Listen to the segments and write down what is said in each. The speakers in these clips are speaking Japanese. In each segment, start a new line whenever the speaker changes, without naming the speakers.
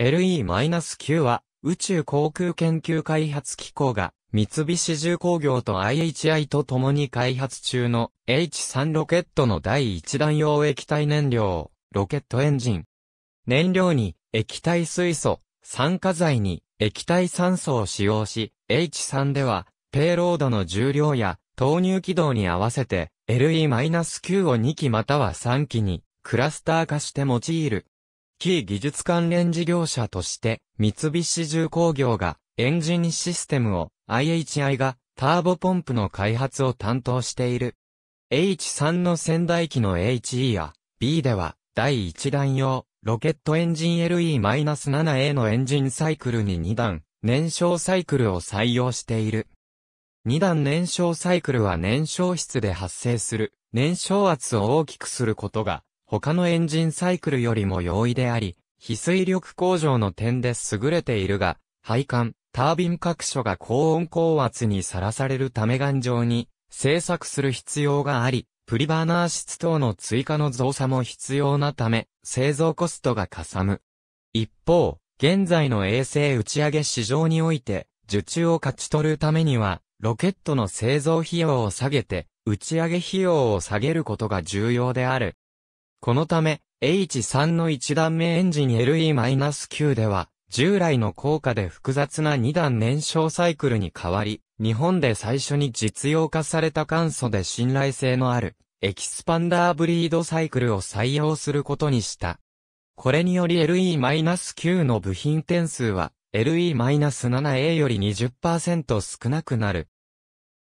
LE-9 は、宇宙航空研究開発機構が、三菱重工業と IHI と共に開発中の H3 ロケットの第1弾用液体燃料、ロケットエンジン。燃料に液体水素、酸化剤に液体酸素を使用し、H3 では、ペイロードの重量や投入軌道に合わせて、LE-9 を2機または3機にクラスター化して用いる。キー技術関連事業者として、三菱重工業がエンジンシステムを IHI がターボポンプの開発を担当している。H3 の仙台機の HE や B では第1弾用ロケットエンジン LE-7A のエンジンサイクルに2段燃焼サイクルを採用している。2段燃焼サイクルは燃焼室で発生する燃焼圧を大きくすることが他のエンジンサイクルよりも容易であり、非水力向上の点で優れているが、配管、タービン各所が高温高圧にさらされるため頑丈に製作する必要があり、プリバーナー室等の追加の増作も必要なため、製造コストがかさむ。一方、現在の衛星打ち上げ市場において、受注を勝ち取るためには、ロケットの製造費用を下げて、打ち上げ費用を下げることが重要である。このため、H3 の1段目エンジン LE-9 では、従来の効果で複雑な2段燃焼サイクルに変わり、日本で最初に実用化された簡素で信頼性のある、エキスパンダーブリードサイクルを採用することにした。これにより LE-9 の部品点数は LE-7A より20%少なくなる。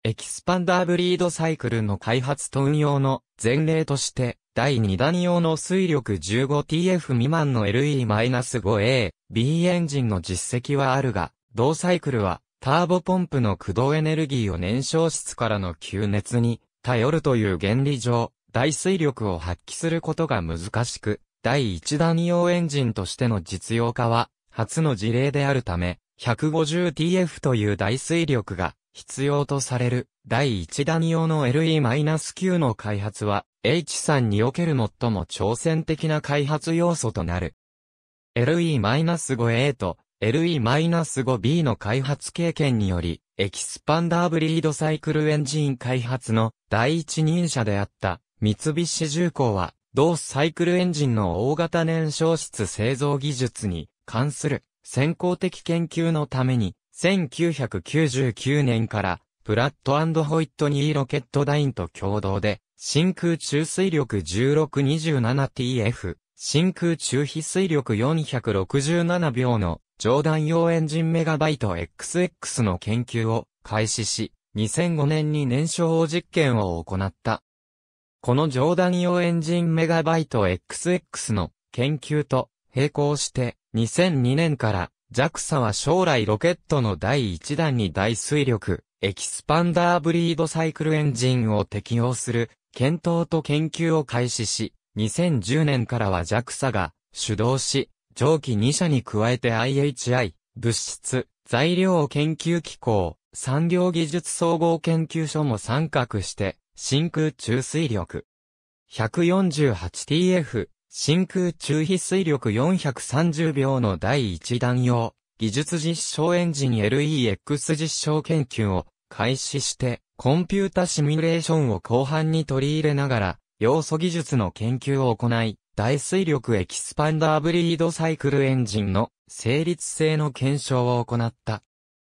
エキスパンダーブリードサイクルの開発と運用の前例として第2弾用の推力 15TF 未満の LE-5A、B エンジンの実績はあるが、同サイクルは、ターボポンプの駆動エネルギーを燃焼室からの吸熱に頼るという原理上、大水力を発揮することが難しく、第1弾用エンジンとしての実用化は、初の事例であるため、150TF という大水力が必要とされる第1弾用の LE-9 の開発は H 3における最も挑戦的な開発要素となる。LE-5A と LE-5B の開発経験により、エキスパンダーブリードサイクルエンジン開発の第一人者であった三菱重工は、同サイクルエンジンの大型燃焼室製造技術に関する先行的研究のために1999年からプラットホイットニーロケットダインと共同で真空中水力 1627TF 真空中非水力467秒の上段用エンジンメガバイト XX の研究を開始し、2005年に燃焼実験を行った。この上段用エンジンメガバイト XX の研究と並行して2002年から JAXA は将来ロケットの第1弾に大水力、エキスパンダーブリードサイクルエンジンを適用する、検討と研究を開始し、2010年からは JAXA が主導し、上記2社に加えて IHI、物質、材料研究機構、産業技術総合研究所も参画して、真空中水力。148TF、真空中皮水力430秒の第1弾用、技術実証エンジン LEX 実証研究を開始して、コンピュータシミュレーションを後半に取り入れながら、要素技術の研究を行い、大水力エキスパンダーブリードサイクルエンジンの成立性の検証を行った。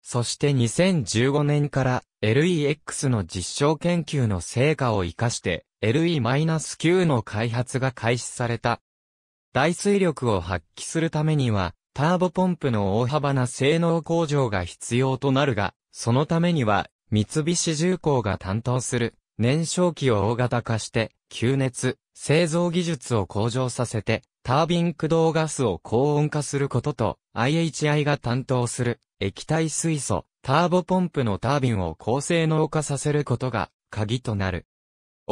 そして2015年から LEX の実証研究の成果を活かして LE-9 の開発が開始された。大水力を発揮するためには、ターボポンプの大幅な性能向上が必要となるが、そのためには、三菱重工が担当する燃焼機を大型化して、吸熱、製造技術を向上させて、タービン駆動ガスを高温化することと、IHI が担当する液体水素、ターボポンプのタービンを高性能化させることが鍵となる。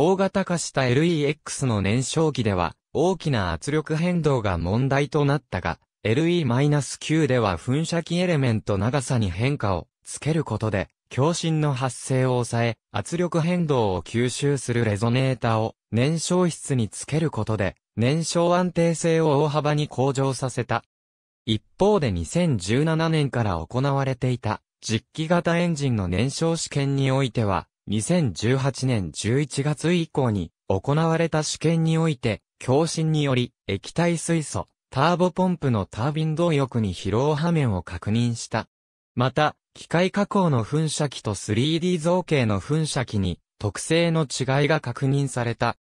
大型化した LEX の燃焼器では、大きな圧力変動が問題となったが、LE-9 では噴射器エレメント長さに変化をつけることで、共振の発生を抑え、圧力変動を吸収するレゾネーターを燃焼室につけることで、燃焼安定性を大幅に向上させた。一方で2017年から行われていた実機型エンジンの燃焼試験においては、2018年11月以降に行われた試験において、共振により液体水素、ターボポンプのタービン動力に疲労波面を確認した。また、機械加工の噴射機と 3D 造形の噴射機に特性の違いが確認された。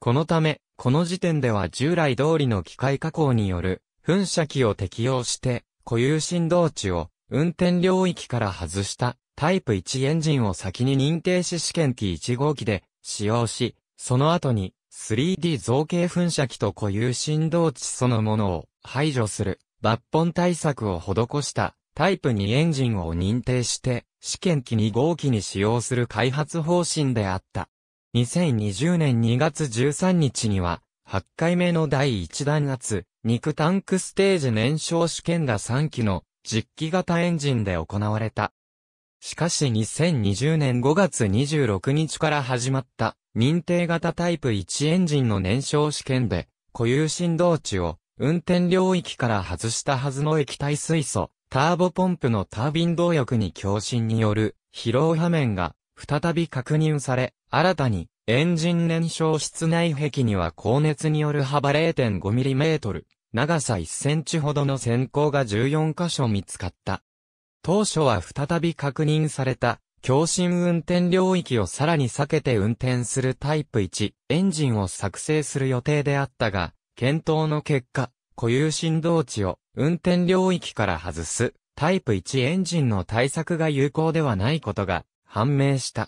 このため、この時点では従来通りの機械加工による噴射機を適用して固有振動値を運転領域から外したタイプ1エンジンを先に認定し試験機1号機で使用し、その後に 3D 造形噴射機と固有振動値そのものを排除する抜本対策を施したタイプ2エンジンを認定して試験機2号機に使用する開発方針であった。2020年2月13日には8回目の第1弾圧肉タンクステージ燃焼試験が3機の実機型エンジンで行われた。しかし2020年5月26日から始まった認定型タイプ1エンジンの燃焼試験で固有振動値を運転領域から外したはずの液体水素、ターボポンプのタービン動力に共振による疲労波面が再び確認され、新たにエンジン燃焼室内壁には高熱による幅 0.5mm、長さ1センチほどの線香が14箇所見つかった。当初は再び確認された、強振運転領域をさらに避けて運転するタイプ1、エンジンを作成する予定であったが、検討の結果、固有振動値を運転領域から外す、タイプ1エンジンの対策が有効ではないことが判明した。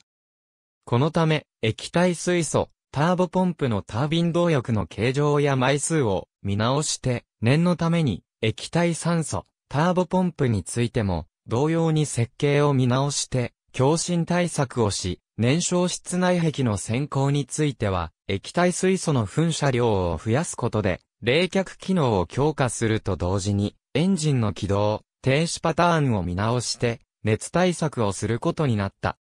このため、液体水素、ターボポンプのタービン動力の形状や枚数を見直して、念のために液体酸素、ターボポンプについても同様に設計を見直して、共振対策をし、燃焼室内壁の先行については、液体水素の噴射量を増やすことで、冷却機能を強化すると同時に、エンジンの起動、停止パターンを見直して、熱対策をすることになった。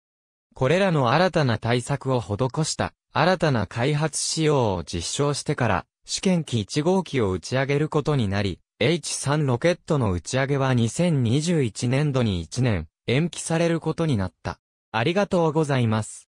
これらの新たな対策を施した、新たな開発仕様を実証してから、試験機1号機を打ち上げることになり、H3 ロケットの打ち上げは2021年度に1年延期されることになった。ありがとうございます。